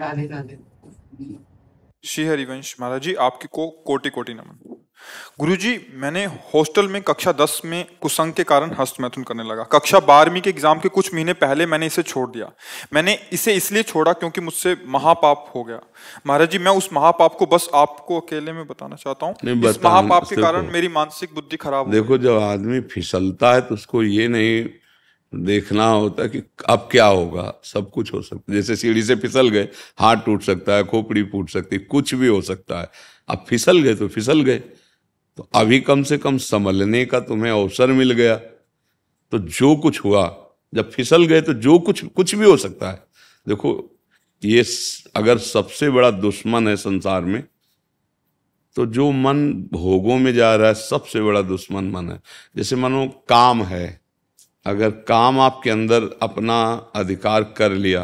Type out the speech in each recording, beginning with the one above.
राधे राधे श्री हरिवंश महाराज जी आपके को कोटि कोटि नमन गुरु जी मैंने हॉस्टल में कक्षा दस में कुसंग के कारण हस्त मैथुन करने लगा कक्षा बारहवीं के एग्जाम के कुछ महीने पहले मैंने इसे छोड़ दिया मैंने इसे इसलिए छोड़ा क्योंकि मुझसे महापाप हो गया महाराज जी मैं उस महापाप को बस आपको अकेले में बताना चाहता हूँ महापाप के कारण तो- मेरी मानसिक बुद्धि खराब देखो जब आदमी फिसलता है तो उसको ये नहीं देखना होता है कि अब क्या होगा सब कुछ हो सकता है जैसे सीढ़ी से फिसल गए हाथ टूट सकता है खोपड़ी फूट सकती कुछ भी हो सकता है अब फिसल गए तो फिसल गए तो अभी कम से कम संभलने का तुम्हें अवसर मिल गया तो जो कुछ हुआ जब फिसल गए तो जो कुछ कुछ भी हो सकता है देखो ये अगर सबसे बड़ा दुश्मन है संसार में तो जो मन भोगों में जा रहा है सबसे बड़ा दुश्मन मन है जैसे मानो काम है अगर काम आपके अंदर अपना अधिकार कर लिया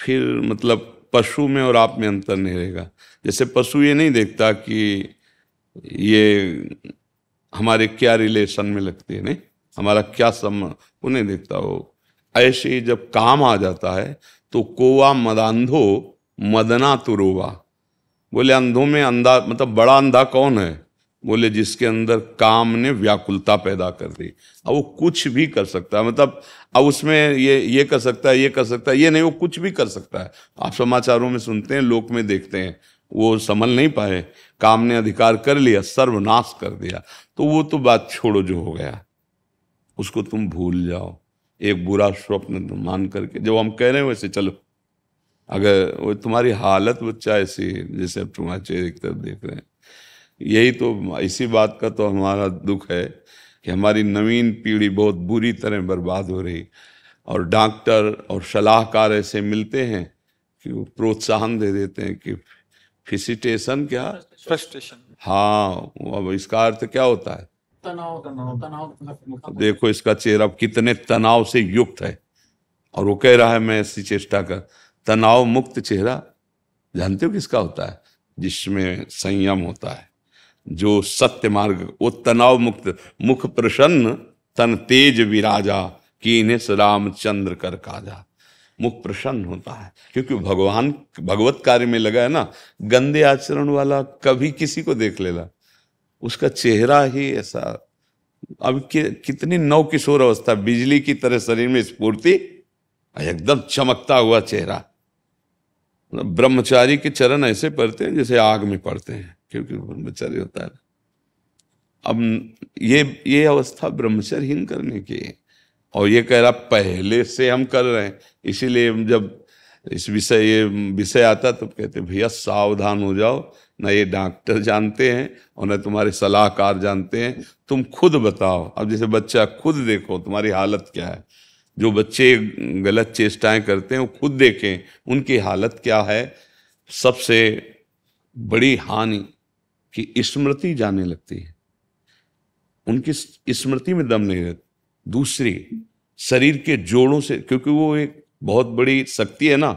फिर मतलब पशु में और आप में अंतर नहीं रहेगा जैसे पशु ये नहीं देखता कि ये हमारे क्या रिलेशन में लगते हैं नहीं हमारा क्या सम वो नहीं देखता वो ऐसे जब काम आ जाता है तो कोवा मदांधो मदना तुरुवा बोले अंधों में अंधा मतलब बड़ा अंधा कौन है बोले जिसके अंदर काम ने व्याकुलता पैदा कर दी अब वो कुछ भी कर सकता है मतलब अब उसमें ये ये कर सकता है ये कर सकता है ये नहीं वो कुछ भी कर सकता है आप समाचारों में सुनते हैं लोक में देखते हैं वो संभल नहीं पाए काम ने अधिकार कर लिया सर्वनाश कर दिया तो वो तो बात छोड़ो जो हो गया उसको तुम भूल जाओ एक बुरा स्वप्न तो मान करके जब हम कह रहे हैं वैसे चलो अगर वो तुम्हारी हालत बच्चा ऐसी जैसे अब तुम्हारे चेहरे की तरफ देख रहे हैं यही तो इसी बात का तो हमारा दुख है कि हमारी नवीन पीढ़ी बहुत बुरी तरह बर्बाद हो रही और डॉक्टर और सलाहकार ऐसे मिलते हैं कि वो प्रोत्साहन दे देते हैं कि फिसिटेशन क्या फ्रस्ट्रेशन हाँ अब इसका अर्थ क्या होता है तनाव तनाव तनाव देखो इसका चेहरा कितने तनाव से युक्त है और वो कह रहा है मैं ऐसी चेष्टा कर तनाव मुक्त चेहरा जानते हो किसका होता है जिसमें संयम होता है जो सत्य मार्ग वो तनाव मुक्त मुख प्रसन्न तन तेज विराजा की इन्हें रामचंद्र कर काजा मुख प्रसन्न होता है क्योंकि भगवान भगवत कार्य में लगा है ना गंदे आचरण वाला कभी किसी को देख लेना उसका चेहरा ही ऐसा अब कि, कितनी नव किशोर अवस्था बिजली की तरह शरीर में स्फूर्ति एकदम चमकता हुआ चेहरा ब्रह्मचारी के चरण ऐसे पड़ते हैं जैसे आग में पड़ते हैं क्योंकि ब्रह्मचर्य होता है अब ये ये अवस्था ब्रह्मचर्यहीन करने की है और ये कह रहा पहले से हम कर रहे हैं इसीलिए जब इस विषय ये विषय आता तो कहते भैया सावधान हो जाओ न ये डॉक्टर जानते हैं और न तुम्हारे सलाहकार जानते हैं तुम खुद बताओ अब जैसे बच्चा खुद देखो तुम्हारी हालत क्या है जो बच्चे गलत चेष्टाएं करते हैं वो खुद देखें उनकी हालत क्या है सबसे बड़ी हानि कि स्मृति जाने लगती है उनकी स्मृति में दम नहीं रहता दूसरी शरीर के जोड़ों से क्योंकि वो एक बहुत बड़ी शक्ति है ना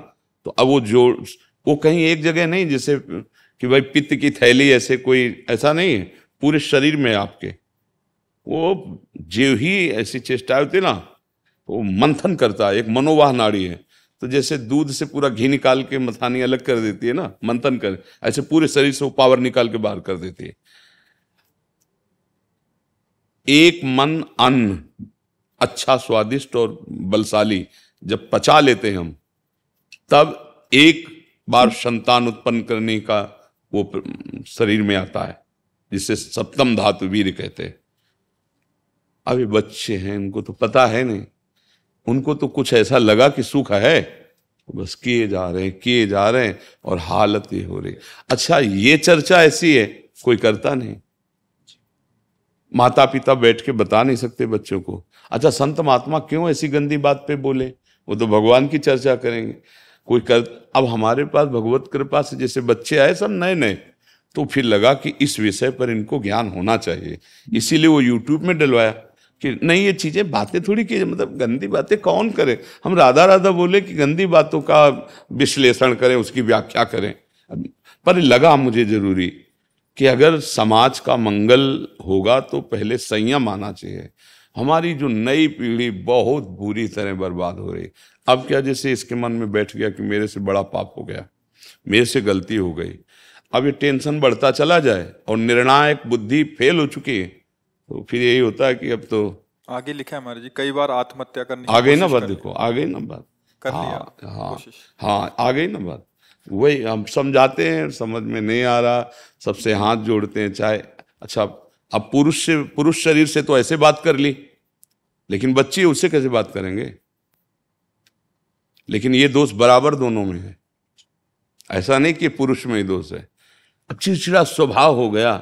तो अब वो जोड़ वो कहीं एक जगह नहीं जैसे कि भाई पित्त की थैली ऐसे कोई ऐसा नहीं है पूरे शरीर में आपके वो जीव ही ऐसी चेष्टा होती ना वो मंथन करता है एक मनोवाह नाड़ी है तो जैसे दूध से पूरा घी निकाल के मथानी अलग कर देती है ना मंथन कर ऐसे पूरे शरीर से वो पावर निकाल के बाहर कर देती है एक मन अन्न अच्छा स्वादिष्ट और बलशाली जब पचा लेते हैं हम तब एक बार संतान उत्पन्न करने का वो शरीर में आता है जिसे सप्तम धातु वीर कहते हैं अभी बच्चे हैं इनको तो पता है नहीं उनको तो कुछ ऐसा लगा कि सुख है तो बस किए जा रहे हैं किए जा रहे हैं और हालत ये हो रही अच्छा ये चर्चा ऐसी है कोई करता नहीं माता पिता बैठ के बता नहीं सकते बच्चों को अच्छा संत महात्मा क्यों ऐसी गंदी बात पे बोले वो तो भगवान की चर्चा करेंगे कोई कर अब हमारे पास भगवत कृपा से जैसे बच्चे आए सब नए नए तो फिर लगा कि इस विषय पर इनको ज्ञान होना चाहिए इसीलिए वो यूट्यूब में डलवाया कि नहीं ये चीज़ें बातें थोड़ी की मतलब गंदी बातें कौन करे हम राधा राधा बोले कि गंदी बातों का विश्लेषण करें उसकी व्याख्या करें पर लगा मुझे जरूरी कि अगर समाज का मंगल होगा तो पहले संयम आना चाहिए हमारी जो नई पीढ़ी बहुत बुरी तरह बर्बाद हो रही अब क्या जैसे इसके मन में बैठ गया कि मेरे से बड़ा पाप हो गया मेरे से गलती हो गई अब ये टेंशन बढ़ता चला जाए और निर्णायक बुद्धि फेल हो चुकी है तो फिर यही होता है कि अब तो आगे लिखा है जी कई बार आत्महत्या करने आ गई ना बात देखो आ गई ना बात हाँ हाँ, हाँ आ गई ना बात वही हम समझाते हैं समझ में नहीं आ रहा सबसे हाथ जोड़ते हैं चाहे अच्छा अब पुरुष से पुरुष शरीर से तो ऐसे बात कर ली लेकिन बच्चे उससे कैसे बात करेंगे लेकिन ये दोष बराबर दोनों में है ऐसा नहीं कि पुरुष में ही दोष है अब चिड़चिड़ा स्वभाव हो गया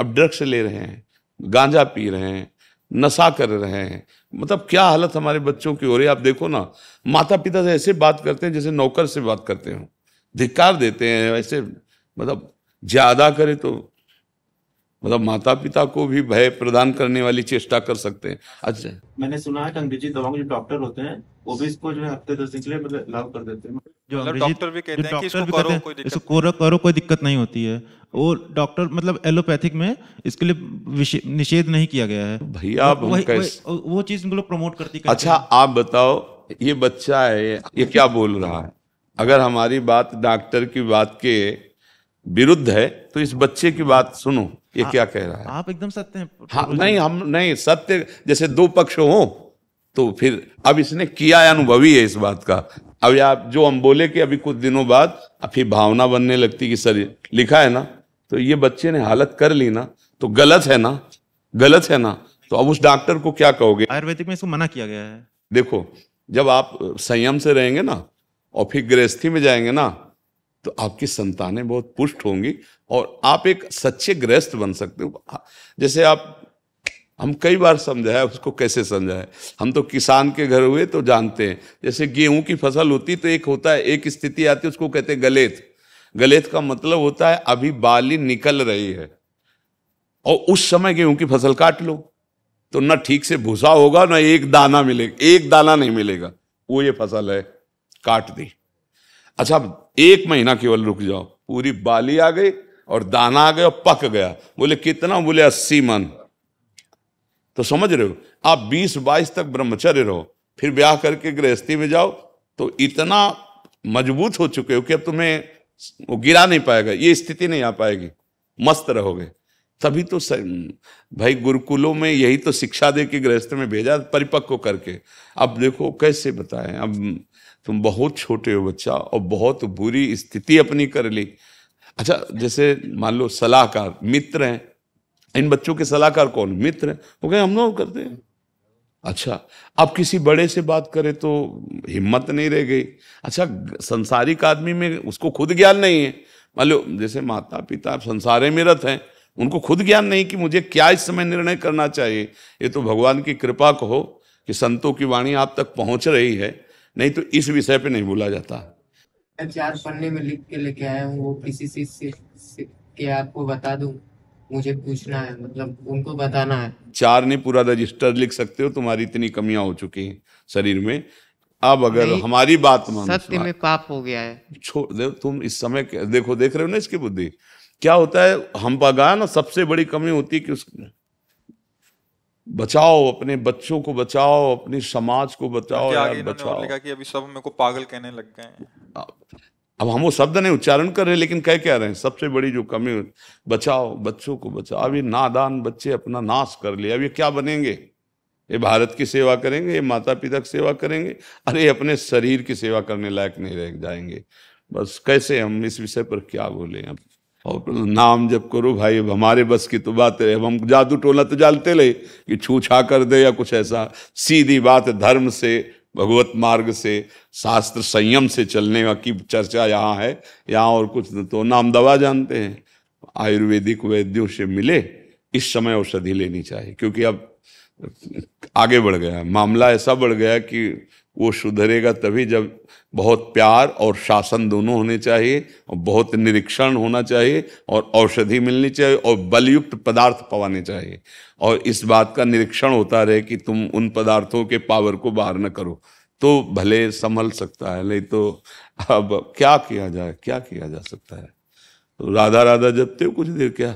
अब ड्रग्स ले रहे हैं गांजा पी रहे हैं नशा कर रहे हैं मतलब क्या हालत हमारे बच्चों की हो रही है आप देखो ना माता पिता से ऐसे बात करते हैं जैसे नौकर से बात करते हो धिक्कार देते हैं ऐसे मतलब ज़्यादा करे तो मतलब माता पिता को भी भय प्रदान करने वाली चेष्टा कर सकते हैं अच्छा मैंने सुना है अंग्रेजी दवाओं के जो डॉक्टर होते हैं वो भी इसको जो है हफ्ते दस दिन के लिए मतलब लाभ कर देते हैं जो मतलब डॉक्टर भी कहते हैं कि इसको करो कोई दिक्कत करो कोई दिक्कत नहीं होती है वो डॉक्टर मतलब एलोपैथिक में इसके लिए निषेध नहीं किया गया है भैया वो चीज प्रमोट करती अच्छा आप बताओ ये बच्चा है ये क्या बोल रहा है अगर हमारी बात डॉक्टर की बात के विरुद्ध है तो इस बच्चे की बात सुनो ये आ, हाँ। क्या कह रहा है आप एकदम सत्य हैं हाँ नहीं हम नहीं सत्य जैसे दो पक्ष हो तो फिर अब इसने किया अनुभवी है इस बात का अब आप जो हम बोले कि अभी कुछ दिनों बाद फिर भावना बनने लगती कि सर लिखा है ना तो ये बच्चे ने हालत कर ली ना तो गलत है ना गलत है ना तो अब उस डॉक्टर को क्या कहोगे आयुर्वेदिक में इसको मना किया गया है देखो जब आप संयम से रहेंगे ना और फिर गृहस्थी में जाएंगे ना तो आपकी संतानें बहुत पुष्ट होंगी और आप एक सच्चे गृहस्थ बन सकते हो हाँ, जैसे आप हम कई बार समझाए उसको कैसे समझाए हम तो किसान के घर हुए तो जानते हैं जैसे गेहूं की फसल होती तो एक होता है एक स्थिति आती है उसको कहते हैं गलेत गलेत का मतलब होता है अभी बाली निकल रही है और उस समय गेहूं की फसल काट लो तो ना ठीक से भूसा होगा ना एक दाना मिलेगा एक दाना नहीं मिलेगा वो ये फसल है काट दी अच्छा एक महीना केवल रुक जाओ पूरी बाली आ गई और दाना आ गया और पक गया बोले कितना बोले अस्सी मन तो समझ रहे हो आप बीस बाईस तक ब्रह्मचर्य रहो फिर ब्याह करके गृहस्थी में जाओ तो इतना मजबूत हो चुके हो कि अब तुम्हें वो गिरा नहीं पाएगा ये स्थिति नहीं आ पाएगी मस्त रहोगे तभी तो भाई गुरुकुलों में यही तो शिक्षा दे के गृहस्थ में भेजा परिपक्व करके अब देखो कैसे बताएं अब तुम बहुत छोटे हो बच्चा और बहुत बुरी स्थिति अपनी कर ली अच्छा जैसे मान लो सलाहकार मित्र हैं इन बच्चों के सलाहकार कौन मित्र हैं वो कहें हम लोग करते हैं अच्छा अब किसी बड़े से बात करें तो हिम्मत नहीं रह गई अच्छा संसारिक आदमी में उसको खुद ज्ञान नहीं है मान लो जैसे माता पिता संसारे में रथ हैं उनको खुद ज्ञान नहीं कि मुझे क्या इस समय निर्णय करना चाहिए ये तो भगवान की कृपा को कि संतों की वाणी आप तक पहुंच रही है नहीं तो इस विषय पे नहीं बोला जाता चार पन्ने में लिख के लेके आया हूँ वो किसी से, से, से के आपको बता दू मुझे पूछना है मतलब उनको बताना है चार ने पूरा रजिस्टर लिख सकते हो तुम्हारी इतनी कमियां हो चुकी हैं शरीर में अब अगर हमारी बात मान सत्य में पाप हो गया है छोड़ दो तुम इस समय देखो देख रहे हो ना इसकी बुद्धि क्या होता है हम ना सबसे बड़ी कमी होती है कि उस बचाओ अपने बच्चों को बचाओ अपने समाज को बचाओ यार बचाओ लिखा कि अभी सब मेरे को पागल कहने लग गए अब हम वो शब्द नहीं उच्चारण कर रहे लेकिन कह क्या रहे हैं सबसे बड़ी जो कमी बचाओ बच्चों को बचाओ अभी नादान बच्चे अपना नाश कर लिया अब ये क्या बनेंगे ये भारत की सेवा करेंगे ये माता पिता की सेवा करेंगे अरे अपने शरीर की सेवा करने लायक नहीं रह जाएंगे बस कैसे हम इस विषय पर क्या बोले अब और नाम जब करो भाई अब हमारे बस की तो बात है अब हम जादू टोला तो जालते ले कि छू छा कर दे या कुछ ऐसा सीधी बात धर्म से भगवत मार्ग से शास्त्र संयम से चलने की चर्चा यहाँ है यहाँ और कुछ तो नाम दवा जानते हैं आयुर्वेदिक वैद्यों से मिले इस समय औषधि लेनी चाहिए क्योंकि अब आगे बढ़ गया मामला ऐसा बढ़ गया कि वो सुधरेगा तभी जब बहुत प्यार और शासन दोनों होने चाहिए और बहुत निरीक्षण होना चाहिए और औषधि मिलनी चाहिए और बलयुक्त पदार्थ पवाने चाहिए और इस बात का निरीक्षण होता रहे कि तुम उन पदार्थों के पावर को बाहर न करो तो भले संभल सकता है नहीं तो अब क्या किया जाए क्या किया जा सकता है तो राधा राधा जबते हो कुछ देर क्या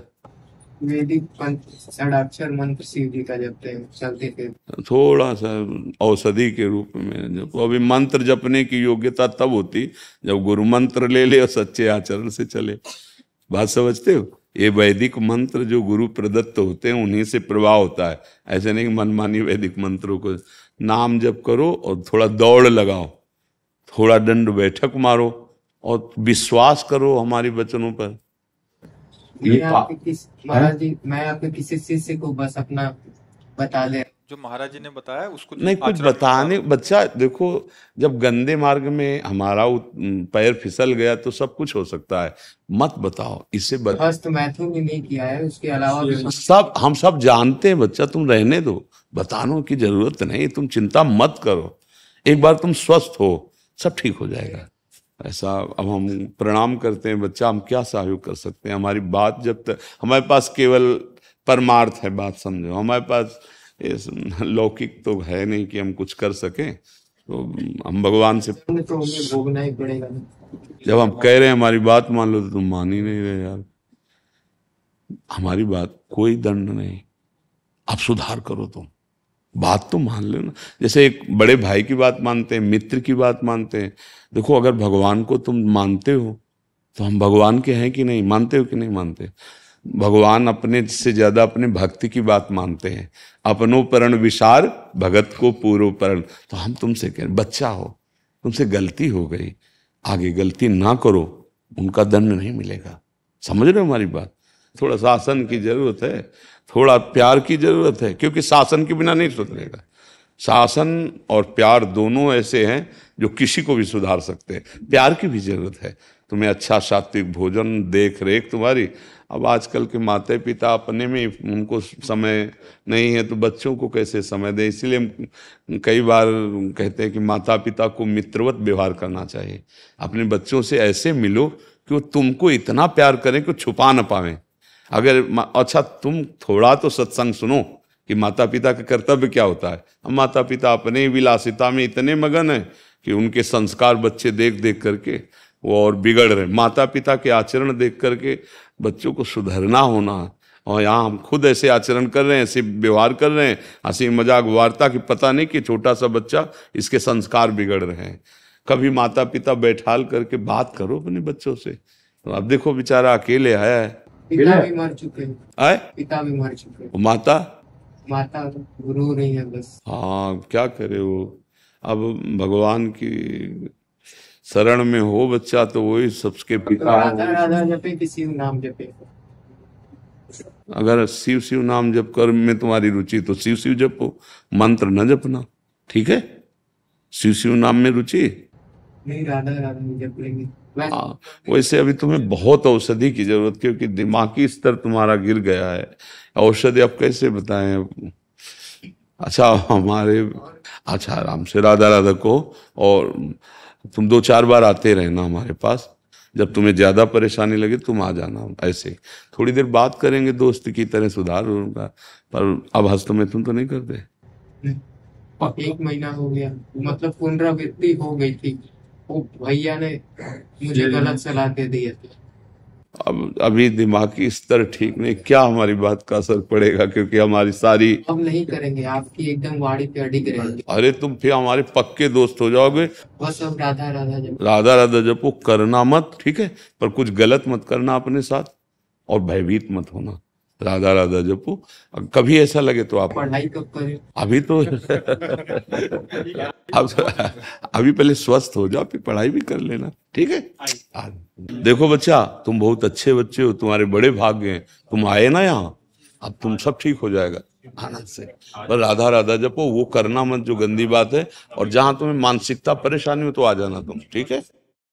वैदिक थोड़ा सा औषधि के रूप में जब तो अभी मंत्र जपने की योग्यता तब होती जब गुरु मंत्र ले ले और सच्चे आचरण से चले बात समझते हो ये वैदिक मंत्र जो गुरु प्रदत्त होते हैं उन्हीं से प्रवाह होता है ऐसे नहीं कि मनमानी वैदिक मंत्रों को नाम जप करो और थोड़ा दौड़ लगाओ थोड़ा दंड बैठक मारो और विश्वास करो हमारे वचनों पर ये महाराज जी मैं आपके किसी शिष्य को बस अपना बता दे जो महाराज जी ने बताया उसको नहीं कुछ बताने बच्चा देखो जब गंदे मार्ग में हमारा पैर फिसल गया तो सब कुछ हो सकता है मत बताओ इससे बच... तो मैथुन ने नहीं किया है उसके अलावा सब हम सब जानते हैं बच्चा तुम रहने दो बतानो की जरूरत नहीं तुम चिंता मत करो एक बार तुम स्वस्थ हो सब ठीक हो जाएगा ऐसा अब हम प्रणाम करते हैं बच्चा हम क्या सहयोग कर सकते हैं हमारी बात जब तक हमारे पास केवल परमार्थ है बात समझो हमारे पास लौकिक तो है नहीं कि हम कुछ कर सकें तो हम भगवान से तो भोगना ही पड़ेगा जब हम कह रहे हैं हमारी बात मान लो तो तुम मान ही नहीं रहे यार हमारी बात कोई दंड नहीं आप सुधार करो तुम तो। बात तो मान लो ना जैसे एक बड़े भाई की बात मानते हैं मित्र की बात मानते हैं देखो अगर भगवान को तुम मानते हो तो हम भगवान के हैं कि नहीं मानते हो कि नहीं मानते भगवान अपने से ज्यादा अपने भक्ति की बात मानते हैं अपनोपरण विशार भगत को परण तो हम तुमसे कह बच्चा हो तुमसे गलती हो गई आगे गलती ना करो उनका दंड नहीं मिलेगा समझ रहे हो हमारी बात थोड़ा शासन की जरूरत है थोड़ा प्यार की जरूरत है क्योंकि शासन के बिना नहीं सुधरेगा शासन और प्यार दोनों ऐसे हैं जो किसी को भी सुधार सकते हैं प्यार की भी जरूरत है तुम्हें अच्छा सात्विक भोजन देख रेख तुम्हारी अब आजकल के माता पिता अपने में उनको समय नहीं है तो बच्चों को कैसे समय दें इसीलिए हम कई बार कहते हैं कि माता पिता को मित्रवत व्यवहार करना चाहिए अपने बच्चों से ऐसे मिलो कि वो तुमको इतना प्यार करें कि छुपा ना पाएं अगर अच्छा तुम थोड़ा तो सत्संग सुनो कि माता पिता का कर्तव्य क्या होता है हम माता पिता अपने विलासिता में इतने मगन हैं कि उनके संस्कार बच्चे देख देख करके वो और बिगड़ रहे माता पिता के आचरण देख करके बच्चों को सुधरना होना और यहाँ हम खुद ऐसे आचरण कर रहे हैं ऐसे व्यवहार कर रहे हैं हंसी मजाक वार्ता की पता नहीं कि छोटा सा बच्चा इसके संस्कार बिगड़ रहे हैं कभी माता पिता बैठाल करके बात करो अपने बच्चों से तो अब देखो बेचारा अकेले आया है पिता भी मर चुके हैं पिता भी मर चुके हैं माता माता तो गुरु नहीं है बस हाँ क्या करे वो अब भगवान की शरण में हो बच्चा तो वही सबके पिता राधा राधा जपे कि शिव नाम जपे अगर शिव शिव नाम जप कर में तुम्हारी रुचि तो शिव शिव जपो मंत्र न जपना ठीक है शिव शिव नाम में रुचि नहीं राधा राधा जप लेंगे हाँ वैसे अभी तुम्हें बहुत औषधि की जरूरत क्योंकि दिमागी स्तर तुम्हारा गिर गया है औषधि आप कैसे बताएं अच्छा हमारे अच्छा आराम से राधा राधा को और तुम दो चार बार आते रहना हमारे पास जब तुम्हें ज्यादा परेशानी लगे तुम आ जाना ऐसे थोड़ी देर बात करेंगे दोस्त की तरह सुधार होगा पर अब हस्त में तुम तो नहीं करते एक महीना हो गया मतलब पुनरावृत्ति हो गई थी वो भैया ने मुझे गलत सलाह के दी है अब अभी दिमागी स्तर ठीक नहीं क्या हमारी बात का असर पड़ेगा क्योंकि हमारी सारी हम नहीं करेंगे आपकी एकदम वाड़ी पे अड़ी करेंगे अरे तुम फिर हमारे पक्के दोस्त हो जाओगे बस अब राधा राधा जब राधा राधा जब वो करना मत ठीक है पर कुछ गलत मत करना अपने साथ और भयभीत मत होना राधा राधा जपो कभी ऐसा लगे तो आप पढ़ाई कब करें अभी तो अब अभी पहले स्वस्थ हो जाओ फिर पढ़ाई भी कर लेना ठीक है देखो बच्चा तुम बहुत अच्छे बच्चे हो तुम्हारे बड़े भाग्य हैं तुम आए ना यहाँ अब तुम सब ठीक हो जाएगा आनंद से पर राधा राधा जपो वो करना मत जो गंदी बात है और जहाँ तुम्हें मानसिकता परेशानी हो तो आ जाना तुम ठीक है